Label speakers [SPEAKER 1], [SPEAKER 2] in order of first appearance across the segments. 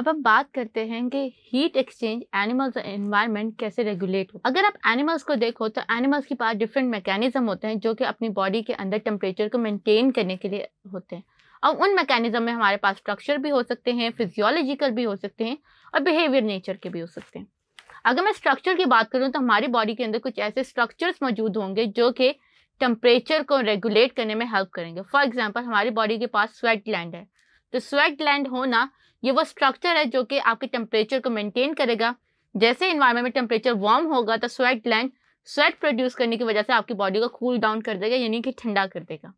[SPEAKER 1] अब हम बात करते हैं कि हीट एक्सचेंज एनिमल्स और एनवायरनमेंट कैसे रेगुलेट हो अगर आप एनिमल्स को देखो तो एनिमल्स के पास डिफरेंट मैकेनिज्म होते हैं जो कि अपनी बॉडी के अंदर टेम्परेचर को मेनटेन करने के लिए होते हैं और उन मैकेनिज्म में हमारे पास स्ट्रक्चर भी हो सकते हैं फिजियोलॉजिकल भी हो सकते हैं और बिहेवियर नेचर के भी हो सकते हैं अगर मैं स्ट्रक्चर की बात करूँ तो हमारी बॉडी के अंदर कुछ ऐसे स्ट्रक्चर्स मौजूद होंगे जो कि टेम्परेचर को रेगुलेट करने में हेल्प करेंगे फॉर एग्जाम्पल हमारी बॉडी के पास स्वेट लैंड है तो स्वेट लैंड होना ये वो स्ट्रक्चर है जो कि आपके टेम्परेचर को मेंटेन करेगा जैसे इन्वायरमेंट में टेम्परेचर वार्म होगा तो स्वेट लैंड स्वेट प्रोड्यूस करने की वजह से आपकी बॉडी को कूल डाउन कर देगा यानी कि ठंडा कर देगा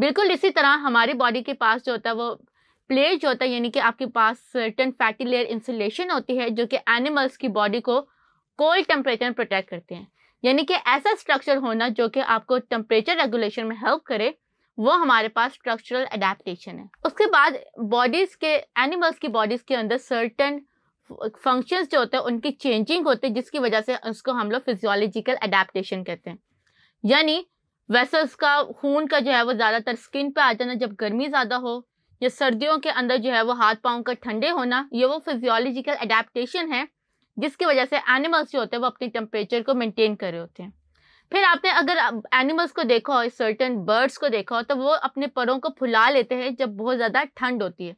[SPEAKER 1] बिल्कुल इसी तरह हमारी बॉडी के पास जो होता है वो प्लेट जो होता है यानी कि आपके पास सर्टन फैटी लेयर इंसुलेशन होती है जो कि एनिमल्स की बॉडी को कोल्ड टेम्परेचर में प्रोटेक्ट करते हैं यानी कि ऐसा स्ट्रक्चर होना जो कि आपको टेम्परेचर रेगुलेशन में हेल्प करे वो हमारे पास स्ट्रक्चरल अडेप्टेशन है उसके बाद बॉडीज़ के एनिमल्स की बॉडीज़ के अंदर सर्टन फंक्शंस जो होते हैं उनकी चेंजिंग होते हैं जिसकी वजह से उसको हम लोग फिजियोलॉजिकल अडेप्टेशन कहते हैं यानी वेसल्स का खून का जो है वो ज़्यादातर स्किन पे आ जाना जब गर्मी ज़्यादा हो या सर्दियों के अंदर जो है वो हाथ पाँव का ठंडे होना ये वो फिजियोलॉजिकल अडेप्टेशन है जिसकी वजह से एनिमल्स जो होते हैं वो अपने टेम्परेचर को मेनटेन कर रहे होते हैं फिर आपने अगर एनिमल्स को देखा हो सर्टन बर्ड्स को देखा हो तो वो अपने परों को फुला लेते हैं जब बहुत ज़्यादा ठंड होती है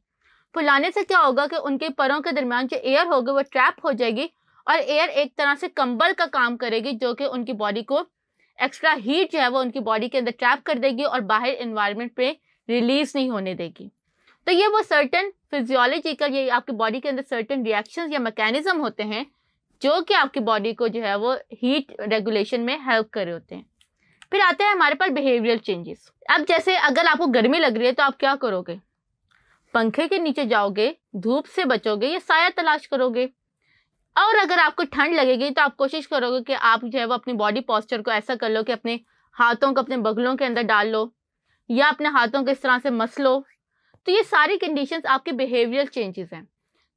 [SPEAKER 1] फुलाने से क्या होगा कि उनके परों के दरमियान जो एयर होगी वो ट्रैप हो जाएगी और एयर एक तरह से कंबल का काम करेगी जो कि उनकी बॉडी को एक्स्ट्रा हीट जो है वो उनकी बॉडी के अंदर ट्रैप कर देगी और बाहर इन्वायरमेंट पे रिलीज नहीं होने देगी तो ये वो सर्टन फिजियोलॉजी का ये आपकी बॉडी के अंदर सर्टन रिएक्शंस या मैकेनिज्म होते हैं जो कि आपकी बॉडी को जो है वो हीट रेगुलेशन में हेल्प कर रहे होते हैं फिर आते हैं हमारे पास बिहेवियर चेंजेस अब जैसे अगर आपको गर्मी लग रही है तो आप क्या करोगे पंखे के नीचे जाओगे धूप से बचोगे या साया तलाश करोगे और अगर आपको ठंड लगेगी तो आप कोशिश करोगे कि आप जो है वो अपनी बॉडी पॉस्चर को ऐसा कर लो कि अपने हाथों को अपने बगलों के अंदर डाल लो या अपने हाथों को इस तरह से मस लो तो ये सारी कंडीशंस आपके बिहेवियर चेंजेस हैं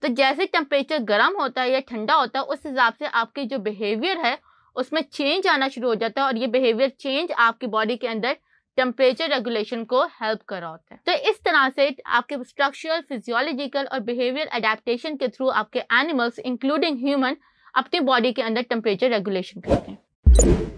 [SPEAKER 1] तो जैसे टेम्परेचर गर्म होता है या ठंडा होता है उस हिसाब से आपके जो बिहेवियर है उसमें चेंज आना शुरू हो जाता है और ये बिहेवियर चेंज आपकी बॉडी के अंदर टेम्परेचर रेगुलेशन को हेल्प कर रहा होता है तो इस तरह से आपके स्ट्रक्चरल फिजियोलॉजिकल और बिहेवियर अडेप्टन के थ्रू आपके एनिमल्स इंक्लूडिंग ह्यूमन अपनी बॉडी के अंदर टेम्परेचर रेगुलेशन करते हैं